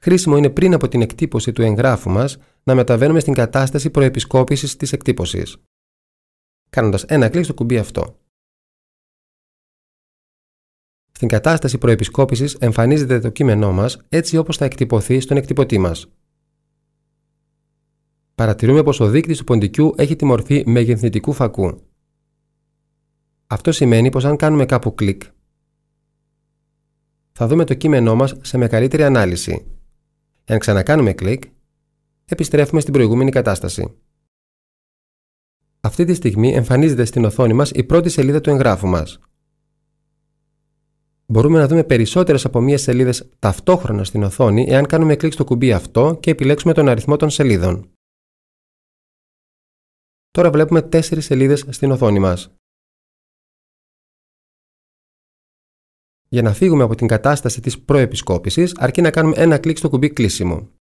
Χρήσιμο είναι πριν από την εκτύπωση του εγγράφου μας να μεταβαίνουμε στην κατάσταση προεπισκόπησης της εκτύπωσης. Κάνοντας ένα κλικ στο κουμπί αυτό. Στην κατάσταση προεπισκόπησης εμφανίζεται το κείμενό μας έτσι όπως θα εκτυπωθεί στον εκτυπωτή μας. Παρατηρούμε πως ο δείκτης του ποντικού έχει τη μορφή μεγενθητικού φακού. Αυτό σημαίνει πως αν κάνουμε κάπου κλικ, θα δούμε το κείμενό μας σε μεγαλύτερη ανάλυση. Εάν ξανακάνουμε κλικ, επιστρέφουμε στην προηγούμενη κατάσταση. Αυτή τη στιγμή εμφανίζεται στην οθόνη μας η πρώτη σελίδα του εγγράφου μας. Μπορούμε να δούμε περισσότερες από μίας σελίδες ταυτόχρονα στην οθόνη εάν κάνουμε κλικ στο κουμπί αυτό και επιλέξουμε τον αριθμό των σελίδων. Τώρα βλέπουμε 4 σελίδες στην οθόνη μας. Για να φύγουμε από την κατάσταση της προεπισκόπησης αρκεί να κάνουμε ένα κλικ στο κουμπί κλείσιμο.